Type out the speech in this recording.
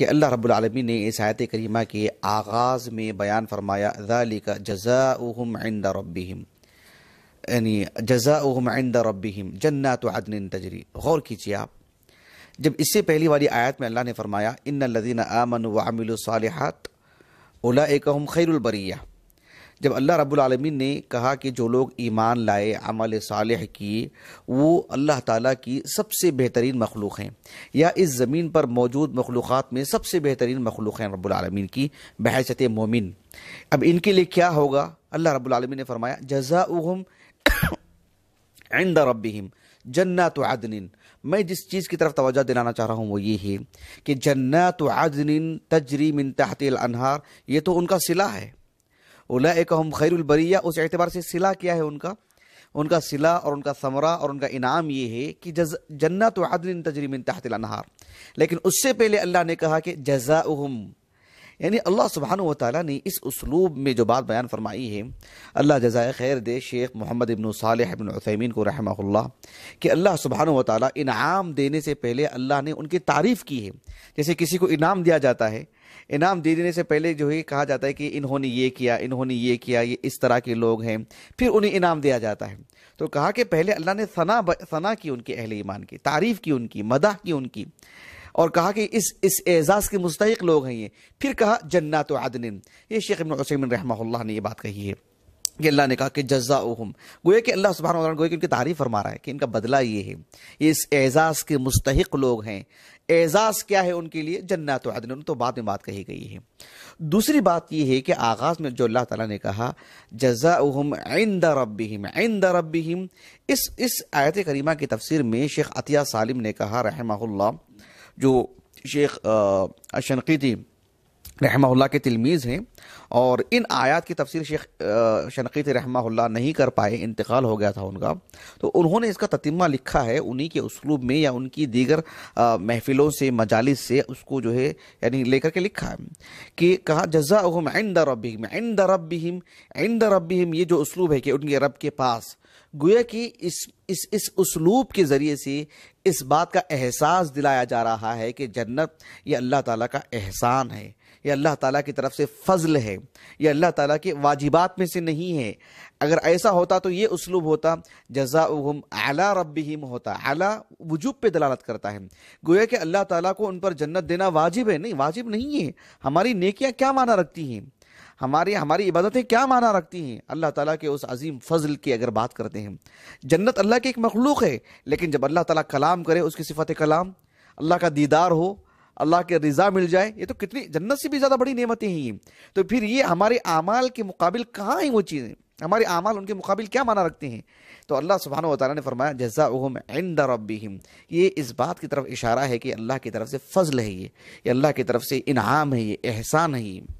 کہ اللہ رب العالمین نے اس آیت کریمہ کے آغاز میں بیان فرمایا ذَلِكَ جَزَاؤُهُمْ عِنْدَ رَبِّهِمْ یعنی جزاؤہم عند ربہم جنات عدن تجری غور کیجئے آپ جب اس سے پہلی والی آیت میں اللہ نے فرمایا انََ لذین امن واملصالحات اولا اک خیر البریہ جب اللہ رب العالمین نے کہا کہ جو لوگ ایمان لائے عمل صالح کی وہ اللہ تعالیٰ کی سب سے بہترین مخلوق ہیں یا اس زمین پر موجود مخلوقات میں سب سے بہترین مخلوق ہیں رب العالمین کی بحیثت مومن اب ان کے لیے کیا ہوگا اللہ رب العالمین نے فرمایا جزاؤہم عند ربہم جنات عدن میں جس چیز کی طرف توجہ دلانا چاہ رہا ہوں وہ یہ ہے کہ جنات عدن تجری من تحت الانہار یہ تو ان کا صلہ ہے خیر البریہ اس اعتبار سے صلاح کیا ہے ان کا ان کا سلا اور ان کا ثمرہ اور ان کا انعام یہ ہے کہ جز تجری من تحت الانہار لیکن اس سے پہلے اللہ نے کہا کہ جزاؤہم یعنی اللہ سبحانہ و تعالیٰ نے اس اسلوب میں جو بات بیان فرمائی ہے اللہ جزائے خیر دے شیخ محمد ابن ابن عثیمین کو رحمہ اللہ کہ اللہ و تعالیٰ انعام دینے سے پہلے اللہ نے ان کی تعریف کی ہے جیسے کسی کو انعام دیا جاتا ہے انعام دے دینے سے پہلے جو ہے کہا جاتا ہے کہ انہوں نے یہ کیا انہوں نے یہ کیا یہ اس طرح کے لوگ ہیں پھر انہیں انعام دیا جاتا ہے تو کہا کہ پہلے اللہ نے ثنا ثنا کی ان کے اہل ایمان کی تعریف کی ان کی مداح کی ان کی اور کہا کہ اس اس اعزاز کے مستحق لوگ ہیں یہ پھر کہا جنات و عدن یہ شیخ ابن وسم رحمہ اللہ نے یہ بات کہی ہے کہ اللہ نے کہا کہ جزا احم گوئے کہ اللہ سبحانہ وتعالی گوئے کہ ان کی تعریف فرما رہا ہے کہ ان کا بدلہ یہ ہے یہ اس اعزاز کے مستحق لوگ ہیں اعزاز کیا ہے ان کے لیے جنات و عدن تو بعد میں بات کہی گئی ہے دوسری بات یہ ہے کہ آغاز میں جو اللہ تعالیٰ نے کہا جزا عند ربہم عند ربہم اس اس آیت کریمہ کی تفسیر میں شیخ عطیہ سالم نے کہا رحمہ اللہ جو شیخ اشنقیتی رحمہ اللہ کے تلمیز ہیں اور ان آیات کی تفسیر شیخ شنقیت رحمہ اللہ نہیں کر پائے انتقال ہو گیا تھا ان کا تو انہوں نے اس کا تتمہ لکھا ہے انہی کے اسلوب میں یا ان کی دیگر محفلوں سے مجالس سے اس کو جو ہے یعنی لے کر کے لکھا ہے کہ کہا جزاؤہم عند ربیہم عند ربیہم عند ربیہم یہ جو اسلوب ہے کہ ان کے رب کے پاس گویا کہ اس اس اس اسلوب کے ذریعے سے اس بات کا احساس دلایا جا رہا ہے کہ جنت یہ اللہ تعالیٰ کا احسان ہے یہ اللہ تعالیٰ کی طرف سے فضل ہے یہ اللہ تعالیٰ کے واجبات میں سے نہیں ہے اگر ایسا ہوتا تو یہ اسلوب ہوتا جزا دلالت کرتا ہے گویا کہ اللہ تعالیٰ کو ان پر جنت دینا واجب ہے نہیں واجب نہیں ہے ہماری نیکیاں کیا معنی رکھتی ہیں ہماری ہماری عبادتیں کیا معنی رکھتی ہیں اللہ تعالیٰ کے اس عظیم فضل کی اگر بات کرتے ہیں جنت اللہ کے ایک مخلوق ہے لیکن جب اللہ تعالیٰ کلام کرے اس کی صفت کلام اللہ کا دیدار ہو اللہ کے رضا مل جائے یہ تو کتنی جنت سے بھی زیادہ بڑی نعمتیں ہیں یہ تو پھر یہ ہمارے اعمال کے مقابل کہاں ہیں وہ چیزیں ہمارے اعمال ان کے مقابل کیا معنی رکھتے ہیں تو اللہ سبحانہ و تعالیٰ نے فرمایا جزاؤہم عند ربہم یہ اس بات کی طرف اشارہ ہے کہ اللہ کی طرف سے فضل ہے یہ اللہ کی طرف سے انعام ہے یہ احسان ہے یہ